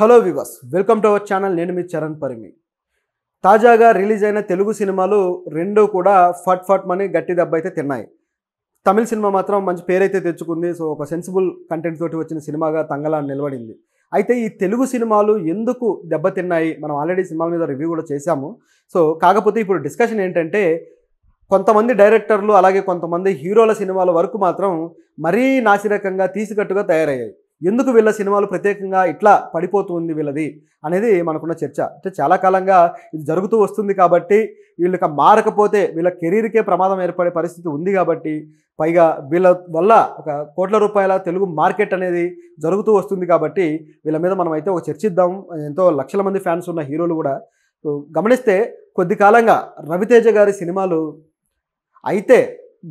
hello వివాస్ welcome to our channel నేను మీ చరణ్ పరిమి తాజాగా రిలీజ్ అయిన తెలుగు సినిమాలు రెండూ కూడా ఫట్ ఫట్ మని గట్టి దెబ్బ అయితే తిన్నాయి తమిళ సినిమా మాత్రం మంచి పేరైతే తెచ్చుకుంది సో ఒక సెన్సిబుల్ కంటెంట్ తోటి వచ్చిన సినిమాగా తంగలా నిలబడింది అయితే ఈ తెలుగు సినిమాలు ఎందుకు దెబ్బతిన్నాయి మనం ఆల్రెడీ సినిమాల మీద రివ్యూ కూడా చేశాము సో కాకపోతే ఇప్పుడు డిస్కషన్ ఏంటంటే కొంతమంది డైరెక్టర్లు అలాగే కొంతమంది హీరోల సినిమాల వరకు మాత్రం మరీ నాసిరకంగా తీసికట్టుగా తయారయ్యాయి ఎందుకు వీళ్ళ సినిమాలు ప్రత్యేకంగా ఇట్లా పడిపోతుంది వీళ్ళది అనేది మనకున్న చర్చ అంటే చాలా కాలంగా ఇది జరుగుతూ వస్తుంది కాబట్టి వీళ్ళకి మారకపోతే వీళ్ళ కెరీర్కే ప్రమాదం ఏర్పడే పరిస్థితి ఉంది కాబట్టి పైగా వీళ్ళ వల్ల ఒక కోట్ల రూపాయల తెలుగు మార్కెట్ అనేది జరుగుతూ వస్తుంది కాబట్టి వీళ్ళ మీద మనం అయితే ఒక చర్చిద్దాం ఎంతో లక్షల మంది ఫ్యాన్స్ ఉన్న హీరోలు కూడా గమనిస్తే కొద్ది కాలంగా రవితేజ గారి సినిమాలు అయితే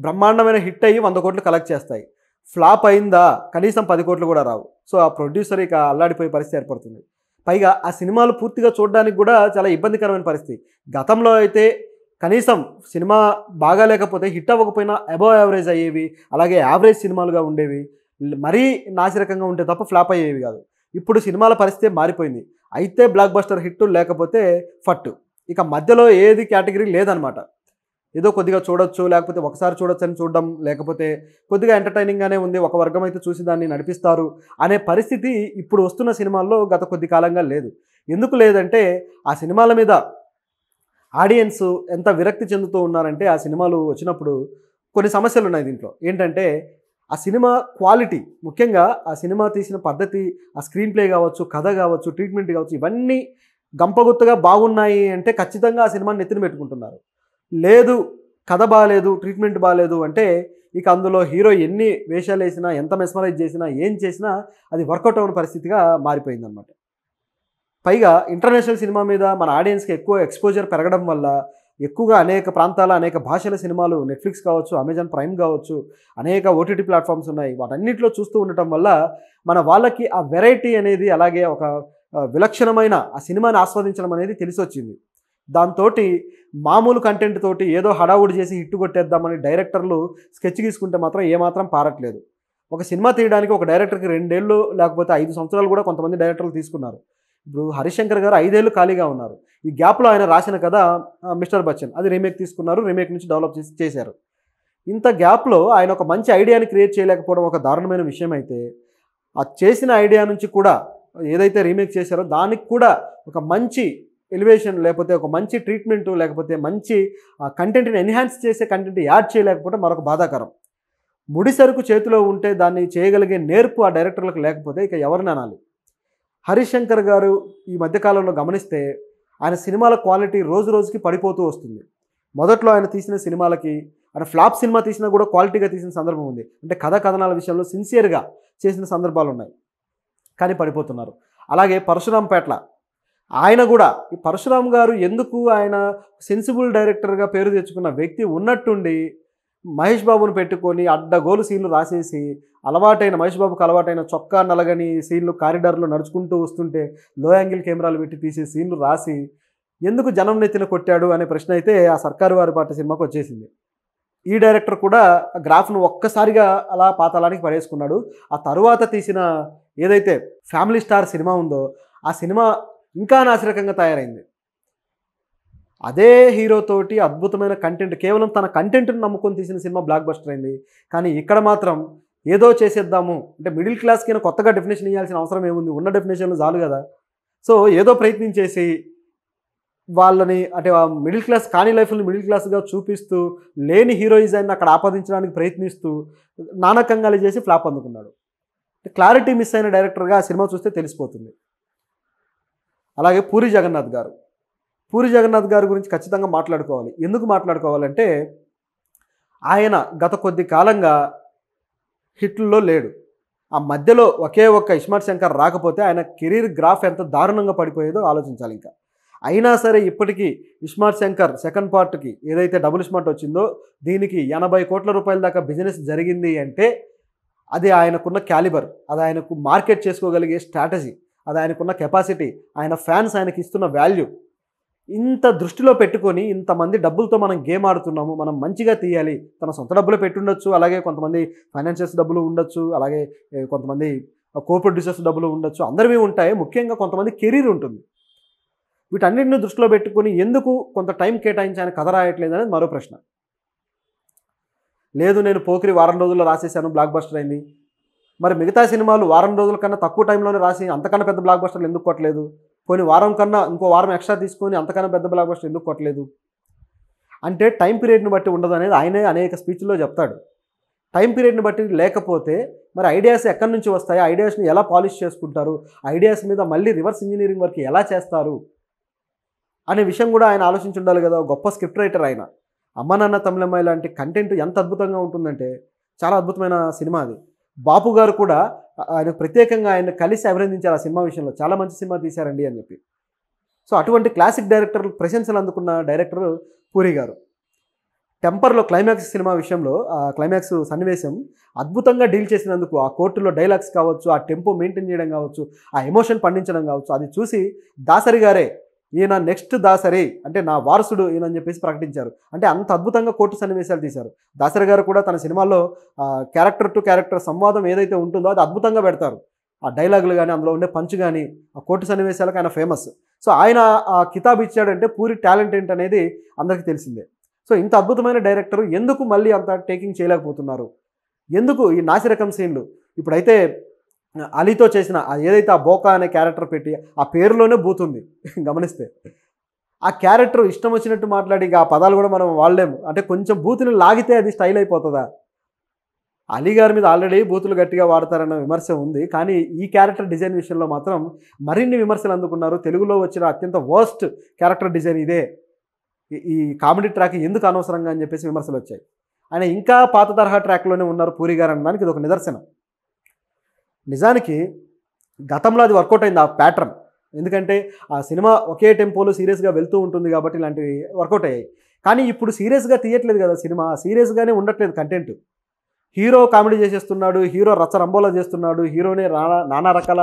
బ్రహ్మాండమైన హిట్ అయ్యి వంద కోట్లు కలెక్ట్ చేస్తాయి ఫ్లాప్ అయిందా కనీసం పది కోట్లు కూడా రావు సో ఆ ప్రొడ్యూసర్ ఇక అల్లాడిపోయే పరిస్థితి ఏర్పడుతుంది పైగా ఆ సినిమాలు పూర్తిగా చూడడానికి కూడా చాలా ఇబ్బందికరమైన పరిస్థితి గతంలో అయితే కనీసం సినిమా బాగా లేకపోతే హిట్ అవ్వకపోయినా అబవ్ యావరేజ్ అయ్యేవి అలాగే యావరేజ్ సినిమాలుగా ఉండేవి మరీ నాసిరకంగా ఉంటే తప్ప ఫ్లాప్ అయ్యేవి కాదు ఇప్పుడు సినిమాల పరిస్థితి మారిపోయింది అయితే బ్లాక్ బస్టర్ హిట్ లేకపోతే ఫట్టు ఇక మధ్యలో ఏది కేటగిరీ లేదనమాట ఏదో కొద్దిగా చూడొచ్చు లేకపోతే ఒకసారి చూడొచ్చు అని చూడడం లేకపోతే కొద్దిగా ఎంటర్టైనింగ్గానే ఉంది ఒక వర్గం అయితే చూసి దాన్ని నడిపిస్తారు అనే పరిస్థితి ఇప్పుడు వస్తున్న సినిమాల్లో గత కొద్ది కాలంగా లేదు ఎందుకు లేదంటే ఆ సినిమాల మీద ఆడియన్స్ ఎంత విరక్తి చెందుతూ ఉన్నారంటే ఆ సినిమాలు వచ్చినప్పుడు కొన్ని సమస్యలు ఉన్నాయి దీంట్లో ఏంటంటే ఆ సినిమా క్వాలిటీ ముఖ్యంగా ఆ సినిమా తీసిన పద్ధతి ఆ స్క్రీన్ ప్లే కావచ్చు కథ కావచ్చు ట్రీట్మెంట్ కావచ్చు ఇవన్నీ గంపగుత్తగా బాగున్నాయి అంటే ఖచ్చితంగా ఆ సినిమాని నెత్తిన పెట్టుకుంటున్నారు లేదు కథ బాగాలేదు ట్రీట్మెంట్ బాగాలేదు అంటే ఇక అందులో హీరో ఎన్ని వేషాలు వేసినా ఎంత మెస్మరైజ్ చేసినా ఏం చేసినా అది వర్కౌట్ అవ్వని పరిస్థితిగా మారిపోయిందనమాట పైగా ఇంటర్నేషనల్ సినిమా మీద మన ఆడియన్స్కి ఎక్కువ ఎక్స్పోజర్ పెరగడం వల్ల ఎక్కువగా అనేక ప్రాంతాల అనేక భాషల సినిమాలు నెట్ఫ్లిక్స్ కావచ్చు అమెజాన్ ప్రైమ్ కావచ్చు అనేక ఓటీటీ ప్లాట్ఫామ్స్ ఉన్నాయి వాటన్నింటిలో చూస్తూ ఉండటం వల్ల మన వాళ్ళకి ఆ వెరైటీ అనేది అలాగే ఒక విలక్షణమైన ఆ సినిమాని ఆస్వాదించడం అనేది తెలిసొచ్చింది దాంతో మామూలు కంటెంట్ తోటి ఏదో హడావుడి చేసి హిట్టు కొట్టేద్దామని డైరెక్టర్లు స్కెచ్ తీసుకుంటే మాత్రం ఏమాత్రం పారట్లేదు ఒక సినిమా తీయడానికి ఒక డైరెక్టర్కి రెండేళ్ళు లేకపోతే ఐదు సంవత్సరాలు కూడా కొంతమంది డైరెక్టర్లు తీసుకున్నారు ఇప్పుడు హరిశంకర్ గారు ఐదేళ్ళు ఖాళీగా ఉన్నారు ఈ గ్యాప్లో ఆయన రాసిన కథ మిస్టర్ బచ్చన్ అది రీమేక్ తీసుకున్నారు రీమేక్ నుంచి డెవలప్ చేసి చేశారు ఇంత గ్యాప్లో ఆయన ఒక మంచి ఐడియాని క్రియేట్ చేయలేకపోవడం ఒక దారుణమైన విషయం అయితే ఆ చేసిన ఐడియా నుంచి కూడా ఏదైతే రీమేక్ చేశారో దానికి కూడా ఒక మంచి ఎలివేషన్ లేకపోతే ఒక మంచి ట్రీట్మెంటు లేకపోతే మంచి కంటెంట్ని ఎన్హాన్స్ చేసే కంటెంట్ యాడ్ చేయలేకపోతే మరొక బాధాకరం ముడి సరుకు చేతిలో ఉంటే దాన్ని చేయగలిగే నేర్పు ఆ డైరెక్టర్లకు లేకపోతే ఇక ఎవరిని అనాలి హరిశంకర్ గారు ఈ మధ్యకాలంలో గమనిస్తే ఆయన సినిమాల క్వాలిటీ రోజు రోజుకి పడిపోతూ వస్తుంది మొదట్లో ఆయన తీసిన సినిమాలకి ఆయన ఫ్లాప్ సినిమా తీసినా కూడా క్వాలిటీగా తీసిన సందర్భం ఉంది అంటే కథ కథనాల విషయంలో సిన్సియర్గా చేసిన సందర్భాలు ఉన్నాయి కానీ పడిపోతున్నారు అలాగే పరశురాంపేట్ల ఆయన కూడా ఈ పరశురామ్ గారు ఎందుకు ఆయన సెన్సిబుల్ డైరెక్టర్గా పేరు తెచ్చుకున్న వ్యక్తి ఉన్నట్టుండి మహేష్ బాబును పెట్టుకొని అడ్డగోలు సీన్లు రాసేసి అలవాటైన మహేష్ బాబుకు అలవాటైన చొక్కా నలగని సీన్లు కారిడార్లో నడుచుకుంటూ వస్తుంటే లో యాంగిల్ కెమెరాలు పెట్టి తీసే సీన్లు రాసి ఎందుకు జనం నెత్తిన కొట్టాడు అనే ప్రశ్న అయితే ఆ సర్కారు వారి పాట సినిమాకు వచ్చేసింది ఈ డైరెక్టర్ కూడా గ్రాఫ్ను ఒక్కసారిగా అలా పాతలానికి పడేసుకున్నాడు ఆ తరువాత తీసిన ఏదైతే ఫ్యామిలీ స్టార్ సినిమా ఉందో ఆ సినిమా ఇంకా నాసిరకంగా తయారైంది అదే హీరోతోటి అద్భుతమైన కంటెంట్ కేవలం తన కంటెంట్ను నమ్ముకొని తీసిన సినిమా బ్లాక్ బస్టర్ అయింది కానీ ఇక్కడ మాత్రం ఏదో చేసేద్దాము అంటే మిడిల్ క్లాస్కి కొత్తగా డెఫినేషన్ ఇవ్వాల్సిన అవసరం ఏముంది ఉన్న డెఫినేషన్లు చాలు కదా సో ఏదో ప్రయత్నించేసి వాళ్ళని అంటే మిడిల్ క్లాస్ కాని లైఫ్ని మిడిల్ క్లాస్గా చూపిస్తూ లేని హీరోయిజాన్ని అక్కడ ఆపాదించడానికి ప్రయత్నిస్తూ నానకంగా చేసి ఫ్లాప్ అందుకున్నాడు క్లారిటీ మిస్ అయిన డైరెక్టర్గా ఆ సినిమా చూస్తే తెలిసిపోతుంది అలాగే పూరి జగన్నాథ్ గారు పూరి జగన్నాథ్ గారి గురించి ఖచ్చితంగా మాట్లాడుకోవాలి ఎందుకు మాట్లాడుకోవాలంటే ఆయన గత కొద్ది కాలంగా హిట్లలో లేడు ఆ మధ్యలో ఒకే ఒక్క ఇస్మార్ట్ శంకర్ రాకపోతే ఆయన కెరీర్ గ్రాఫ్ ఎంత దారుణంగా పడిపోయేదో ఆలోచించాలి ఇంకా అయినా సరే ఇప్పటికీ ఇస్మార్ట్ శంకర్ సెకండ్ పార్ట్కి ఏదైతే డబుల్ ఇస్మార్ట్ వచ్చిందో దీనికి ఎనభై కోట్ల రూపాయల దాకా బిజినెస్ జరిగింది అంటే అది ఆయనకున్న క్యాలిబర్ అది ఆయనకు మార్కెట్ చేసుకోగలిగే స్ట్రాటజీ అది ఆయనకున్న కెపాసిటీ ఆయన ఫ్యాన్స్ ఆయనకి ఇస్తున్న వాల్యూ ఇంత దృష్టిలో పెట్టుకొని ఇంతమంది డబ్బులతో మనం గేమ్ ఆడుతున్నాము మనం మంచిగా తీయాలి తన సొంత డబ్బులు పెట్టుండొచ్చు అలాగే కొంతమంది ఫైనాన్షియల్స్ డబ్బులు ఉండొచ్చు అలాగే కొంతమంది కో ప్రొడ్యూసర్స్ డబ్బులు ఉండొచ్చు అందరివి ఉంటాయి ముఖ్యంగా కొంతమంది కెరీర్ ఉంటుంది వీటన్నింటినీ దృష్టిలో పెట్టుకుని ఎందుకు కొంత టైం కేటాయించి ఆయన కథ రాయట్లేదు అనేది మరో ప్రశ్న లేదు నేను పోకిరి వారం రోజుల్లో రాసేసాను బ్లాక్ బస్టర్ అయింది మరి మిగతా సినిమాలు వారం రోజుల కన్నా తక్కువ టైంలోనే రాసి అంతకన్నా పెద్ద బ్లాక్ బస్టర్లు ఎందుకు కొట్టలేదు కొన్ని వారం కన్నా ఇంకో వారం ఎక్స్ట్రా తీసుకొని అంతకన్నా పెద్ద బ్లాక్ బస్టర్లు ఎందుకు కొట్టలేదు అంటే టైం పీరియడ్ని బట్టి ఉండదు అనేది ఆయనే అనేక స్పీచ్లో చెప్తాడు టైం పీరియడ్ని బట్టి లేకపోతే మరి ఐడియాస్ ఎక్కడి నుంచి వస్తాయి ఐడియాస్ని ఎలా పాలిష్ చేసుకుంటారు ఐడియాస్ మీద మళ్ళీ రివర్స్ ఇంజనీరింగ్ వర్క్ ఎలా చేస్తారు అనే విషయం కూడా ఆయన ఆలోచించి ఉండాలి కదా గొప్ప స్క్రిప్ట్ రైటర్ ఆయన అమ్మ నాన్న తమిళమ్మాయి లాంటి కంటెంట్ ఎంత అద్భుతంగా ఉంటుందంటే చాలా అద్భుతమైన సినిమా అది బాపు గారు కూడా ఆయన ప్రత్యేకంగా ఆయన కలిసి అభినందించారు ఆ సినిమా విషయంలో చాలా మంచి సినిమా తీశారండి అని చెప్పి సో అటువంటి క్లాసిక్ డైరెక్టర్ ప్రశంసలు అందుకున్న డైరెక్టర్ పూరి గారు టెంపర్లో క్లైమాక్స్ సినిమా విషయంలో ఆ క్లైమాక్స్ సన్నివేశం అద్భుతంగా డీల్ చేసినందుకు ఆ కోర్టులో డైలాగ్స్ కావచ్చు ఆ టెంపో మెయింటైన్ చేయడం కావచ్చు ఆ ఎమోషన్ పండించడం కావచ్చు అది చూసి దాసరి గారే ఈయన నెక్స్ట్ దాసరి అంటే నా వారసుడు ఈయన అని చెప్పేసి ప్రకటించారు అంటే అంత అద్భుతంగా కోర్టు సన్నివేశాలు తీశారు దాసరి గారు కూడా తన సినిమాల్లో క్యారెక్టర్ టు క్యారెక్టర్ సంవాదం ఏదైతే ఉంటుందో అది అద్భుతంగా పెడతారు ఆ డైలాగులు కానీ అందులో ఉండే పంచ్ కానీ ఆ కోర్టు సన్నివేశాలకు ఆయన ఫేమస్ సో ఆయన ఆ కితాబ్ ఇచ్చాడంటే పూరి టాలెంట్ ఏంటనేది అందరికీ తెలిసిందే సో ఇంత అద్భుతమైన డైరెక్టర్ ఎందుకు మళ్ళీ అంత టేకింగ్ చేయలేకపోతున్నారు ఎందుకు ఈ నాసిరకం సీన్లు ఇప్పుడైతే అలీతో చేసిన ఏదైతే ఆ బోకా అనే క్యారెక్టర్ పెట్టి ఆ పేరులోనే ఉంది గమనిస్తే ఆ క్యారెక్టర్ ఇష్టం వచ్చినట్టు మాట్లాడి ఆ పదాలు కూడా మనం వాళ్ళేము అంటే కొంచెం బూతులు లాగితే అది స్టైల్ అయిపోతుందా అలీ గారి మీద ఆల్రెడీ బూతులు గట్టిగా వాడతారన్న విమర్శ ఉంది కానీ ఈ క్యారెక్టర్ డిజైన్ విషయంలో మాత్రం మరిన్ని విమర్శలు అందుకున్నారు తెలుగులో వచ్చిన అత్యంత వర్స్ట్ క్యారెక్టర్ డిజైన్ ఇదే ఈ కామెడీ ట్రాక్ ఎందుకు అనవసరంగా అని చెప్పేసి విమర్శలు వచ్చాయి ఆయన ఇంకా పాత తరహా ట్రాక్లోనే ఉన్నారు పూరి గారు అన్న దానికి ఇది ఒక నిదర్శనం నిజానికి గతంలో అది వర్కౌట్ అయింది ఆ ప్యాటర్న్ ఎందుకంటే ఆ సినిమా ఒకే టెంపోలో సీరియస్గా వెళ్తూ ఉంటుంది కాబట్టి ఇలాంటివి వర్కౌట్ అయ్యాయి కానీ ఇప్పుడు సీరియస్గా తీయట్లేదు కదా సినిమా సీరియస్గానే ఉండట్లేదు కంటెంట్ హీరో కామెడీ చేసేస్తున్నాడు హీరో రచ్చ రంబోలా చేస్తున్నాడు హీరోనే నానా రకాల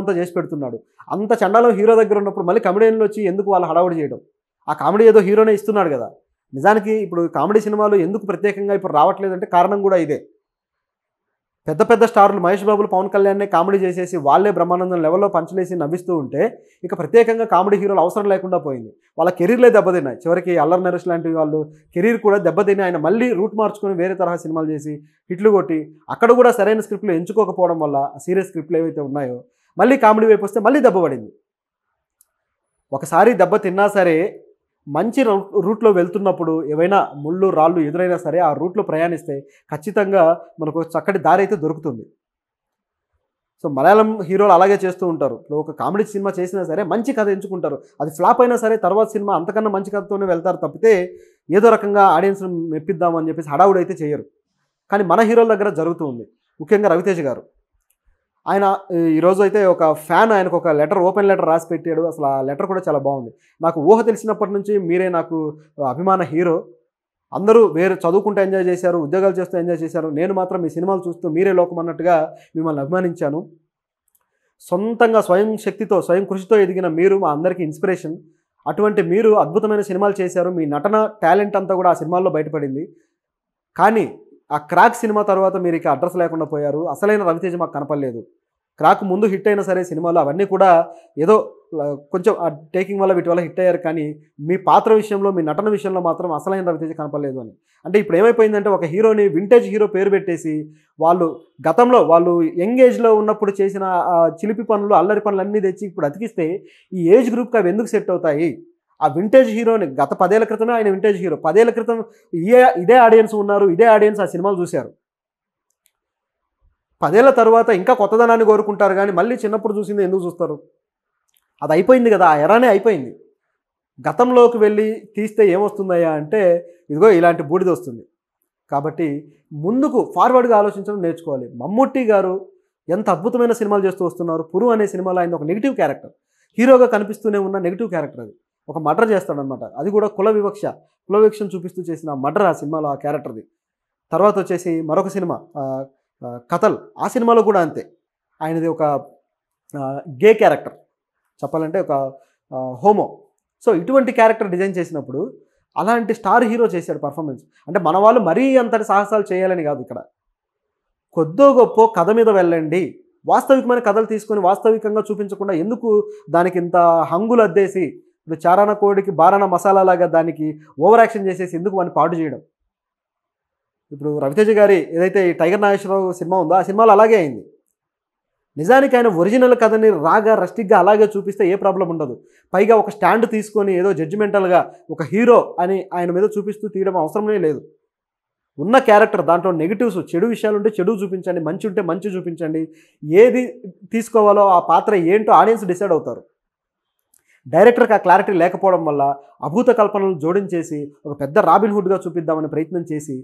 అంతా చేసి పెడుతున్నాడు అంత చండాలం హీరో దగ్గర ఉన్నప్పుడు మళ్ళీ కమెడియన్లు వచ్చి ఎందుకు వాళ్ళు హడావుడి చేయడం ఆ కామెడీ ఏదో హీరోనే ఇస్తున్నాడు కదా నిజానికి ఇప్పుడు కామెడీ సినిమాలు ఎందుకు ప్రత్యేకంగా ఇప్పుడు రావట్లేదంటే కారణం కూడా ఇదే పెద్ద పెద్ద స్టార్లు మహేష్ బాబులు పవన్ కళ్యాణ్నే కామెడీ చేసేసి వాళ్ళే బ్రహ్మానందం లెవెల్లో పంచలేసి నవ్విస్తూ ఉంటే ఇక ప్రత్యేకంగా కామెడీ హీరోలు అవసరం లేకుండా పోయింది వాళ్ళ కెరీర్లే దెబ్బతిన్నాయి చివరికి అల్లర్ నరేష్ లాంటి వాళ్ళు కెరీర్ కూడా దెబ్బతిని ఆయన మళ్ళీ రూట్ మార్చుకొని వేరే తరహా సినిమాలు చేసి హిట్లు కొట్టి అక్కడ కూడా సరైన స్క్రిప్ట్లు ఎంచుకోకపోవడం వల్ల సీరియస్ స్క్రిప్ట్లు ఏవైతే ఉన్నాయో మళ్ళీ కామెడీ వైపు వస్తే మళ్ళీ దెబ్బ పడింది ఒకసారి దెబ్బ తిన్నా సరే మంచి రూట్లో వెళ్తున్నప్పుడు ఏవైనా ముళ్ళు రాళ్ళు ఎదురైనా సరే ఆ రూట్లో ప్రయాణిస్తే ఖచ్చితంగా మనకు చక్కటి దారి అయితే దొరుకుతుంది సో మలయాళం హీరోలు అలాగే చేస్తూ ఉంటారు ఒక కామెడీ సినిమా చేసినా సరే మంచి కథ ఎంచుకుంటారు అది ఫ్లాప్ అయినా సరే తర్వాత సినిమా అంతకన్నా మంచి కథతోనే వెళ్తారు తప్పితే ఏదో రకంగా ఆడియన్స్ని మెప్పిద్దామని చెప్పేసి అయితే చేయరు కానీ మన హీరోల దగ్గర జరుగుతూ ఉంది ముఖ్యంగా రవితేజ్ గారు ఆయన ఈరోజు అయితే ఒక ఫ్యాన్ ఆయనకు ఒక లెటర్ ఓపెన్ లెటర్ రాసి పెట్టాడు అసలు ఆ లెటర్ కూడా చాలా బాగుంది నాకు ఊహ తెలిసినప్పటి నుంచి మీరే నాకు అభిమాన హీరో అందరూ వేరు చదువుకుంటూ ఎంజాయ్ చేశారు ఉద్యోగాలు చేస్తూ ఎంజాయ్ చేశారు నేను మాత్రం మీ సినిమాలు చూస్తూ మీరే లోకం అన్నట్టుగా మిమ్మల్ని అభిమానించాను సొంతంగా స్వయం శక్తితో స్వయం కృషితో ఎదిగిన మీరు మా అందరికీ ఇన్స్పిరేషన్ అటువంటి మీరు అద్భుతమైన సినిమాలు చేశారు మీ నటన టాలెంట్ అంతా కూడా ఆ సినిమాల్లో బయటపడింది కానీ ఆ క్రాక్ సినిమా తర్వాత మీరు ఇక అడ్రస్ లేకుండా పోయారు అసలైన రవితేజ మాకు కనపడలేదు క్రాక్ ముందు హిట్ అయినా సరే సినిమాలు అవన్నీ కూడా ఏదో కొంచెం ఆ టేకింగ్ వల్ల వీటి వల్ల హిట్ అయ్యారు కానీ మీ పాత్ర విషయంలో మీ నటన విషయంలో మాత్రం అసలైన రవితేజ కనపడలేదు అని అంటే ఇప్పుడు ఏమైపోయిందంటే ఒక హీరోని వింటేజ్ హీరో పేరు పెట్టేసి వాళ్ళు గతంలో వాళ్ళు యంగ్ ఏజ్లో ఉన్నప్పుడు చేసిన చిలిపి పనులు అల్లరి పనులు అన్నీ తెచ్చి ఇప్పుడు అతికిస్తే ఈ ఏజ్ గ్రూప్కి అవి ఎందుకు సెట్ అవుతాయి ఆ వింటేజ్ హీరోని గత పదేళ్ల క్రితమే ఆయన వింటేజ్ హీరో పదేళ్ల క్రితం ఇదే ఇదే ఆడియన్స్ ఉన్నారు ఇదే ఆడియన్స్ ఆ సినిమాలు చూశారు పదేళ్ల తర్వాత ఇంకా కొత్తదనాన్ని కోరుకుంటారు కానీ మళ్ళీ చిన్నప్పుడు చూసింది ఎందుకు చూస్తారు అది అయిపోయింది కదా ఆ ఎరానే అయిపోయింది గతంలోకి వెళ్ళి తీస్తే ఏమొస్తుందయ్యా అంటే ఇదిగో ఇలాంటి బూడిద వస్తుంది కాబట్టి ముందుకు ఫార్వర్డ్గా ఆలోచించడం నేర్చుకోవాలి మమ్ముట్టి గారు ఎంత అద్భుతమైన సినిమాలు చేస్తూ వస్తున్నారు పురు అనే సినిమాలో ఆయన ఒక నెగిటివ్ క్యారెక్టర్ హీరోగా కనిపిస్తూనే ఉన్న నెగిటివ్ క్యారెక్టర్ అది ఒక మర్డర్ చేస్తాడనమాట అది కూడా కుల వివక్ష కుల వివక్షను చూపిస్తూ చేసిన మర్డర్ ఆ సినిమాలో ఆ క్యారెక్టర్ది తర్వాత వచ్చేసి మరొక సినిమా కథల్ ఆ సినిమాలో కూడా అంతే ఆయనది ఒక గే క్యారెక్టర్ చెప్పాలంటే ఒక హోమో సో ఇటువంటి క్యారెక్టర్ డిజైన్ చేసినప్పుడు అలాంటి స్టార్ హీరో చేశాడు పర్ఫార్మెన్స్ అంటే మన వాళ్ళు మరీ అంతటి సాహసాలు చేయాలని కాదు ఇక్కడ కొద్దో గొప్ప కథ మీద వెళ్ళండి వాస్తవికమైన కథలు తీసుకొని వాస్తవికంగా చూపించకుండా ఎందుకు దానికి ఇంత హంగులు అద్దేసి ఇప్పుడు చారాన కోడికి బారాన మసాలా లాగా దానికి ఓవర్ యాక్షన్ చేసేసి ఎందుకు వాడిని పాటు చేయడం ఇప్పుడు రవితేజ గారి ఏదైతే ఈ టైగర్ నాగేశ్వరరావు సినిమా ఉందో ఆ సినిమాలో అలాగే అయింది నిజానికి ఆయన ఒరిజినల్ కథని రాగా రస్టిక్గా అలాగే చూపిస్తే ఏ ప్రాబ్లం ఉండదు పైగా ఒక స్టాండ్ తీసుకొని ఏదో జడ్జిమెంటల్గా ఒక హీరో అని ఆయన మీద చూపిస్తూ తీయడం అవసరమే లేదు ఉన్న క్యారెక్టర్ దాంట్లో నెగిటివ్స్ చెడు విషయాలు ఉంటే చెడు చూపించండి మంచి ఉంటే మంచి చూపించండి ఏది తీసుకోవాలో ఆ పాత్ర ఏంటో ఆడియన్స్ డిసైడ్ అవుతారు డైరెక్టర్కి ఆ క్లారిటీ లేకపోవడం వల్ల అభూత కల్పనలు జోడించేసి ఒక పెద్ద రాబిన్హుడ్గా చూపిద్దామని ప్రయత్నం చేసి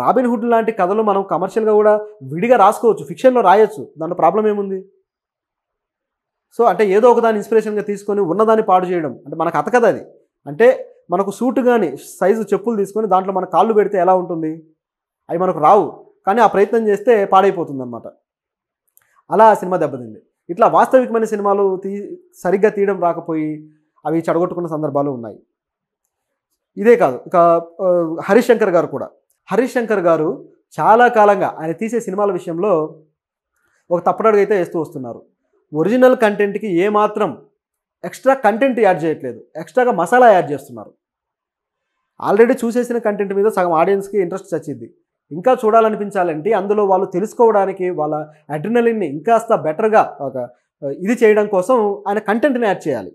రాబిన్హుడ్ లాంటి కథలు మనం కమర్షియల్గా కూడా విడిగా రాసుకోవచ్చు ఫిక్షన్లో రాయొచ్చు దాంట్లో ప్రాబ్లం ఏముంది సో అంటే ఏదో ఒకదాని ఇన్స్పిరేషన్గా తీసుకొని ఉన్నదాన్ని పాడు చేయడం అంటే మనకు అతకదు అది అంటే మనకు సూట్ కానీ సైజు చెప్పులు తీసుకొని దాంట్లో మన కాళ్ళు పెడితే ఎలా ఉంటుంది అవి మనకు రావు కానీ ఆ ప్రయత్నం చేస్తే పాడైపోతుంది అనమాట అలా ఆ సినిమా దెబ్బతింది ఇట్లా వాస్తవికమైన సినిమాలు తీ సరిగ్గా తీయడం రాకపోయి అవి చెడగొట్టుకున్న సందర్భాలు ఉన్నాయి ఇదే కాదు ఇక హరిశంకర్ గారు కూడా హరిశంకర్ గారు చాలా కాలంగా ఆయన తీసే సినిమాల విషయంలో ఒక తప్పటడుగు అయితే వేస్తూ వస్తున్నారు ఒరిజినల్ కంటెంట్కి ఏమాత్రం ఎక్స్ట్రా కంటెంట్ యాడ్ చేయట్లేదు ఎక్స్ట్రాగా మసాలా యాడ్ చేస్తున్నారు ఆల్రెడీ చూసేసిన కంటెంట్ మీద సగం ఆడియన్స్కి ఇంట్రెస్ట్ చచ్చింది ఇంకా చూడాలనిపించాలంటే అందులో వాళ్ళు తెలుసుకోవడానికి వాళ్ళ అడ్రినలిన్ని ఇంకాస్త బెటర్గా ఒక ఇది చేయడం కోసం ఆయన కంటెంట్ని యాడ్ చేయాలి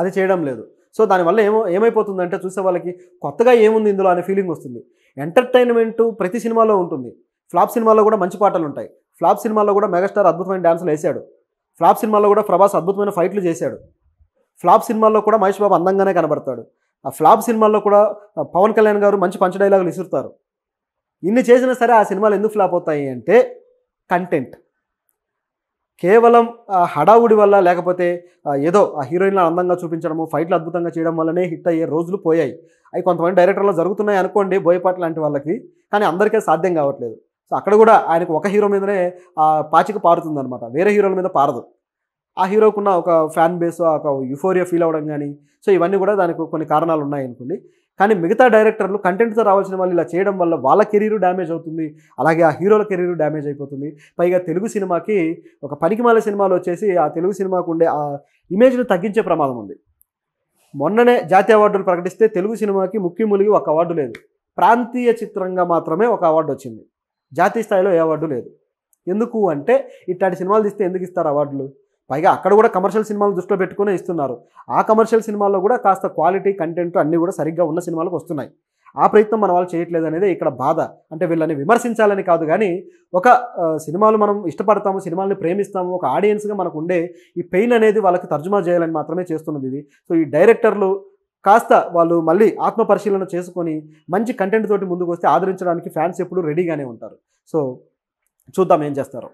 అది చేయడం లేదు సో దానివల్ల ఏమో ఏమైపోతుందంటే చూసే వాళ్ళకి కొత్తగా ఏముంది ఇందులో అనే ఫీలింగ్ వస్తుంది ఎంటర్టైన్మెంట్ ప్రతి సినిమాలో ఉంటుంది ఫ్లాప్ సినిమాలో కూడా మంచి పాటలు ఉంటాయి ఫ్లాప్ సినిమాలో కూడా మెగాస్టార్ అద్భుతమైన డ్యాన్సులు వేశాడు ఫ్లాప్ సినిమాలో కూడా ప్రభాస్ అద్భుతమైన ఫైట్లు చేశాడు ఫ్లాప్ సినిమాల్లో కూడా మహేష్ బాబు అందంగానే కనబడతాడు ఆ ఫ్లాప్ సినిమాల్లో కూడా పవన్ కళ్యాణ్ గారు మంచి పంచ డైలాగులు ఇసురుతారు ఇన్ని చేసినా సరే ఆ సినిమాలు ఎందుకు ఫ్లాప్ అవుతాయి అంటే కంటెంట్ కేవలం హడావుడి వల్ల లేకపోతే ఏదో ఆ హీరోయిన్లు అందంగా చూపించడము ఫైట్లు అద్భుతంగా చేయడం వల్లనే హిట్ అయ్యే రోజులు పోయాయి అవి కొంతమంది డైరెక్టర్లో జరుగుతున్నాయి అనుకోండి బోయపాటి లాంటి వాళ్ళకి కానీ అందరికీ సాధ్యం కావట్లేదు సో అక్కడ కూడా ఆయనకు ఒక హీరో మీదనే ఆ పాచిక పారుతుందనమాట వేరే హీరోల మీద పారదు ఆ హీరోకున్న ఒక ఫ్యాన్ బేస్ ఒక యుఫోరియా ఫీల్ అవ్వడం కానీ సో ఇవన్నీ కూడా దానికి కొన్ని కారణాలు ఉన్నాయి అనుకోండి కానీ మిగతా డైరెక్టర్లు కంటెంట్తో రావాల్సిన వాళ్ళు ఇలా చేయడం వల్ల వాళ్ళ కెరీర్ డ్యామేజ్ అవుతుంది అలాగే ఆ హీరోల కెరీర్ డ్యామేజ్ అయిపోతుంది పైగా తెలుగు సినిమాకి ఒక పనికిమాల సినిమాలు వచ్చేసి ఆ తెలుగు సినిమాకు ఉండే ఆ ఇమేజ్ని తగ్గించే ప్రమాదం ఉంది మొన్ననే జాతీయ అవార్డులు ప్రకటిస్తే తెలుగు సినిమాకి ముఖ్య ములిగి ఒక అవార్డు లేదు ప్రాంతీయ చిత్రంగా మాత్రమే ఒక అవార్డు వచ్చింది జాతీయ స్థాయిలో ఏ అవార్డు లేదు ఎందుకు అంటే ఇట్లాంటి సినిమాలు తీస్తే ఎందుకు ఇస్తారు అవార్డులు పైగా అక్కడ కూడా కమర్షియల్ సినిమాలు దృష్టిలో పెట్టుకునే ఇస్తున్నారు ఆ కమర్షియల్ సినిమాల్లో కూడా కాస్త క్వాలిటీ కంటెంట్ అన్నీ కూడా సరిగ్గా ఉన్న సినిమాలకు వస్తున్నాయి ఆ ప్రయత్నం మన వాళ్ళు చేయట్లేదు అనేది ఇక్కడ బాధ అంటే వీళ్ళని విమర్శించాలని కాదు కానీ ఒక సినిమాలు మనం ఇష్టపడతాము సినిమాలని ప్రేమిస్తాము ఒక ఆడియన్స్గా మనకు ఉండే ఈ పెయిన్ అనేది వాళ్ళకి తర్జుమా చేయాలని మాత్రమే చేస్తున్నది ఇది సో ఈ డైరెక్టర్లు కాస్త వాళ్ళు మళ్ళీ ఆత్మపరిశీలన చేసుకొని మంచి కంటెంట్ తోటి ముందుకు వస్తే ఆదరించడానికి ఫ్యాన్స్ ఎప్పుడు రెడీగానే ఉంటారు సో చూద్దాం ఏం చేస్తారో